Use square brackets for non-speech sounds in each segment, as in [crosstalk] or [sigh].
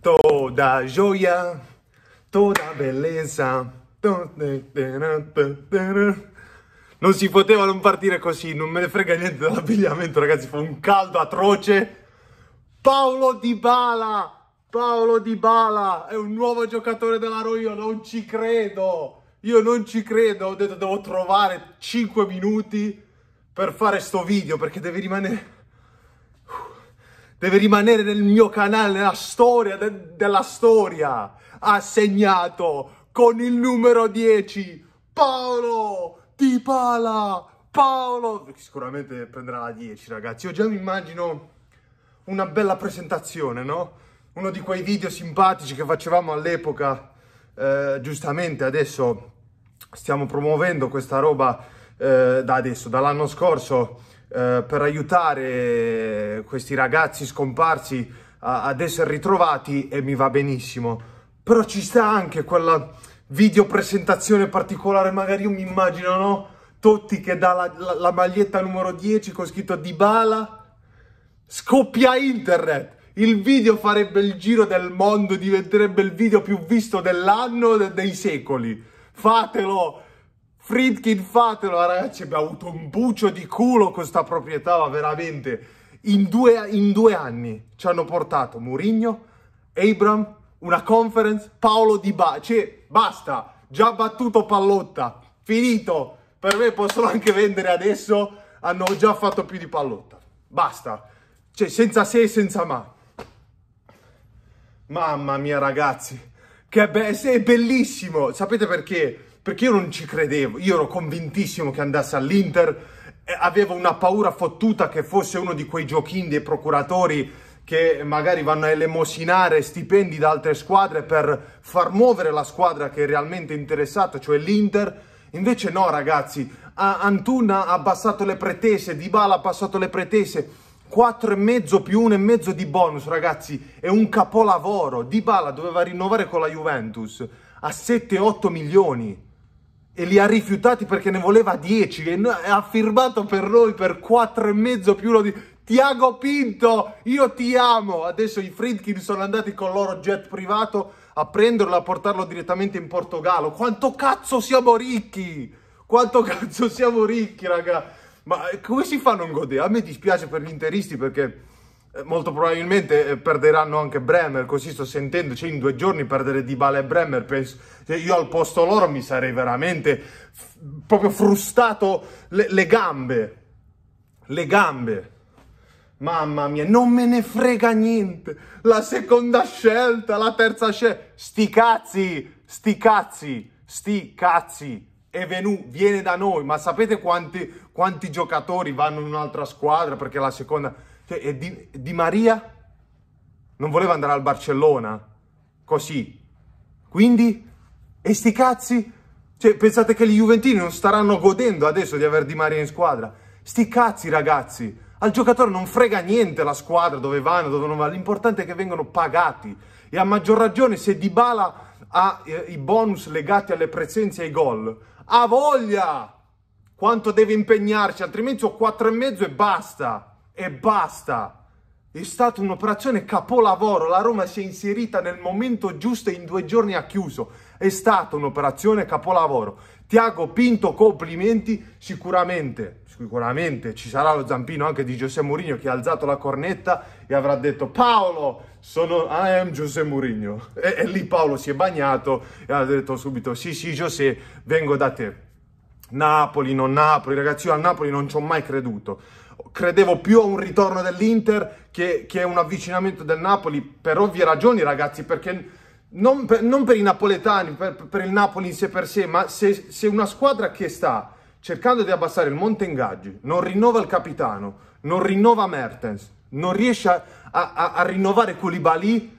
Toda gioia, toda bellezza. Non si poteva non partire così, non me ne frega niente dall'abbigliamento, ragazzi, fa un caldo atroce. Paolo Di Bala, Paolo Di Bala è un nuovo giocatore della Roio, non ci credo. Io non ci credo, ho detto devo trovare 5 minuti per fare sto video perché devi rimanere deve rimanere nel mio canale, nella storia de della storia. Ha segnato con il numero 10 Paolo Di Pala. Paolo, sicuramente prenderà la 10 ragazzi, io già mi immagino una bella presentazione, no? Uno di quei video simpatici che facevamo all'epoca, eh, giustamente adesso stiamo promuovendo questa roba eh, da adesso, dall'anno scorso, eh, per aiutare questi ragazzi scomparsi a, ad essere ritrovati e mi va benissimo. Però ci sta anche quella video presentazione particolare, magari io mi immagino, no? Totti che dà la, la, la maglietta numero 10 con scritto Dybala, scoppia internet il video farebbe il giro del mondo, diventerebbe il video più visto dell'anno, de dei secoli. Fatelo! Fritkin fatelo ragazzi, abbiamo avuto un bucio di culo con questa proprietà, ma veramente. In due, in due anni ci hanno portato Mourinho, Abram, una conference, Paolo Di Ba. Cioè, basta, già battuto Pallotta, finito. Per me possono anche vendere adesso, hanno già fatto più di Pallotta. Basta, cioè senza se e senza ma. Mamma mia ragazzi, che be- è bellissimo. Sapete perché? Perché io non ci credevo, io ero convintissimo che andasse all'Inter, avevo una paura fottuta che fosse uno di quei giochini dei procuratori che magari vanno a elemosinare stipendi da altre squadre per far muovere la squadra che è realmente interessata, cioè l'Inter. Invece no, ragazzi, Antun ha abbassato le pretese, Dybala ha abbassato le pretese. 4,5 più 1,5 di bonus, ragazzi, è un capolavoro. Dybala doveva rinnovare con la Juventus a 7-8 milioni e li ha rifiutati perché ne voleva 10 e ha firmato per noi per 4 e mezzo più uno di Tiago Pinto, io ti amo. Adesso i Friedkin sono andati con il loro jet privato a prenderlo e a portarlo direttamente in Portogallo. Quanto cazzo siamo ricchi! Quanto [laughs] cazzo siamo ricchi, raga! Ma come si fa a non godere? A me dispiace per gli interisti perché eh, molto probabilmente eh, perderanno anche Bremer, così sto sentendo, cioè in due giorni perdere Dybala e Bremer, penso, io al posto loro mi sarei veramente proprio frustato le, le gambe, le gambe. Mamma mia, non me ne frega niente. La seconda scelta, la terza scelta. Sti cazzi, sti cazzi, sti cazzi. È venuto, viene da noi, ma sapete quanti, quanti giocatori vanno in un'altra squadra perché la seconda cioè, di, di Maria non voleva andare al Barcellona così. Quindi, e sti cazzi? Cioè, pensate che gli Juventini non staranno godendo adesso di aver Di Maria in squadra? Sti cazzi, ragazzi! Al giocatore non frega niente la squadra, dove vanno, dove non vanno. L'importante è che vengano pagati. E a maggior ragione se Dybala ha eh, i bonus legati alle presenze e ai gol. Ha voglia! Quanto deve impegnarci, altrimenti ho 4,5 e basta e basta. È stata un'operazione capolavoro, la Roma si è inserita nel momento giusto e in due giorni ha chiuso. È stata un'operazione capolavoro. Tiago Pinto, complimenti, sicuramente, sicuramente ci sarà lo zampino anche di Giuseppe Mourinho che ha alzato la cornetta e avrà detto Paolo, sono, I am Giuseppe Mourinho. E, e, lì Paolo si è bagnato e ha detto subito sì sì Giuseppe, vengo da te. Napoli, non Napoli, ragazzi, io a Napoli non ci ho mai creduto credevo più a un ritorno dell'Inter che, che a un avvicinamento del Napoli, per ovvie ragioni ragazzi, perché non per, non per i napoletani, per, per, il Napoli in sé per sé, ma se, se una squadra che sta cercando di abbassare il monte ingaggi, non rinnova il capitano, non rinnova Mertens, non riesce a, a, a rinnovare Koulibaly,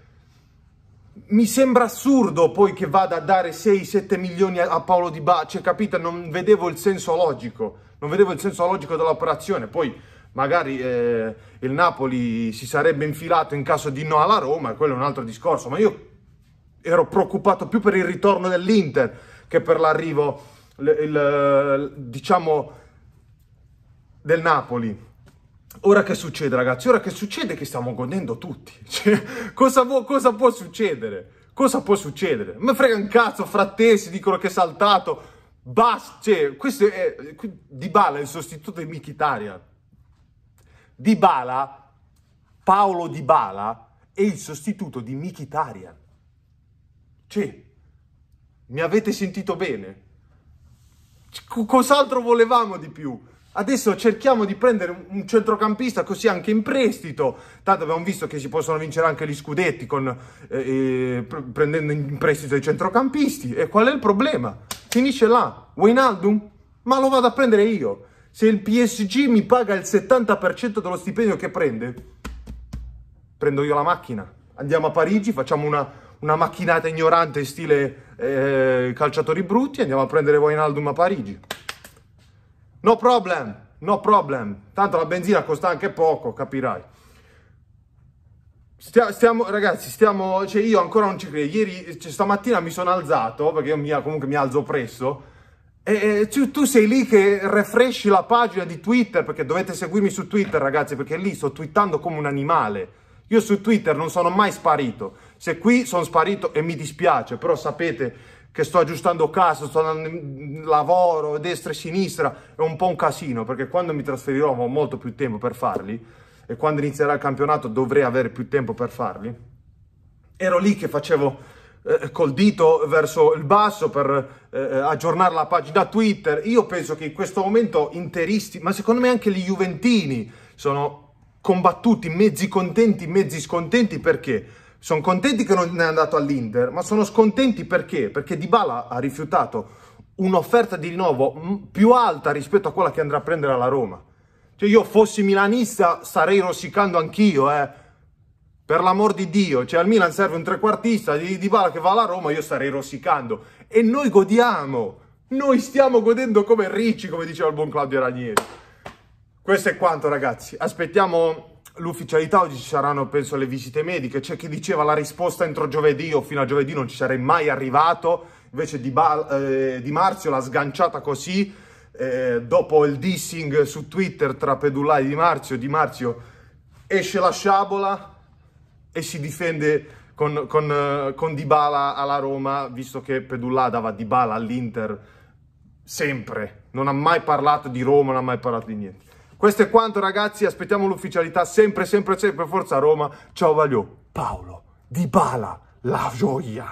mi sembra assurdo poi che vada a dare 6-7 milioni a Paolo Di Bacci, cioè, capite? Non vedevo il senso logico, non vedevo il senso logico dell'operazione. Poi magari eh, il Napoli si sarebbe infilato in caso di no alla Roma, quello è un altro discorso, ma io ero preoccupato più per il ritorno dell'Inter che per l'arrivo, diciamo, del Napoli. Ora che succede ragazzi? Ora che succede che stiamo godendo tutti? [laughs] Cioè, cosa, cosa può succedere? Cosa può succedere? Mi frega un cazzo, frattesi, dicono che è saltato. Basta, cioè, questo è Di Bala il sostituto di Mkhitaryan. Di Bala, Paolo Di Bala è il sostituto di Mkhitaryan. Cioè, mi avete sentito bene? Cos'altro volevamo di più? Adesso cerchiamo di prendere un centrocampista così anche in prestito, tanto abbiamo visto che si possono vincere anche gli scudetti con, eh, eh prendendo in prestito i centrocampisti. E qual è il problema? Finisce là, Wijnaldum? Ma lo vado a prendere io. Se il PSG mi paga il 70% dello stipendio che prende, prendo io la macchina. Andiamo a Parigi, facciamo una, una macchinata ignorante stile eh, calciatori brutti, andiamo a prendere Wijnaldum a Parigi. No problem, no problem. Tanto la benzina costa anche poco, capirai. Stia, stiamo, ragazzi, stiamo, cioè io ancora non ci credo. Ieri, cioè, stamattina mi sono alzato, perché io mi, comunque mi alzo presto, e, e tu, sei lì che refresci la pagina di Twitter, perché dovete seguirmi su Twitter, ragazzi, perché lì sto twittando come un animale. Io su Twitter non sono mai sparito. Se qui sono sparito e mi dispiace, però sapete che sto aggiustando casa, sto andando in lavoro, destra e sinistra, è un po' un casino, perché quando mi trasferirò avrò molto più tempo per farli, e quando inizierà il campionato dovrei avere più tempo per farli. Ero lì che facevo eh, col dito verso il basso per eh, aggiornare la pagina Twitter. Io penso che in questo momento interisti, ma secondo me anche gli Juventini sono combattuti mezzi contenti, mezzi scontenti, perché? Sono contenti che non è andato all'Inter, ma sono scontenti perché? Perché Dybala ha rifiutato un'offerta di rinnovo più alta rispetto a quella che andrà a prendere alla Roma. Cioè io fossi milanista starei rossicando anch'io, eh. Per l'amor di Dio, cioè al Milan serve un trequartista di Dybala che va alla Roma, io starei rossicando. E noi godiamo, noi stiamo godendo come ricci, come diceva il buon Claudio Ranieri. Questo è quanto ragazzi, aspettiamo l'ufficialità, oggi ci saranno penso le visite mediche, c'è chi diceva la risposta entro giovedì o fino a giovedì non ci sarei mai arrivato, invece Di, ba- eh, di Marzio l'ha sganciata così, eh, dopo il dissing su Twitter tra Pedulla e Di Marzio, Di Marzio esce la sciabola e si difende con, con, eh, con Dybala alla Roma, visto che Pedulla dava Dybala all'Inter sempre, non ha mai parlato di Roma, non ha mai parlato di niente. Questo è quanto ragazzi, aspettiamo l'ufficialità sempre, sempre, sempre, forza Roma. Ciao Valio, Paolo, Di Bala, la gioia.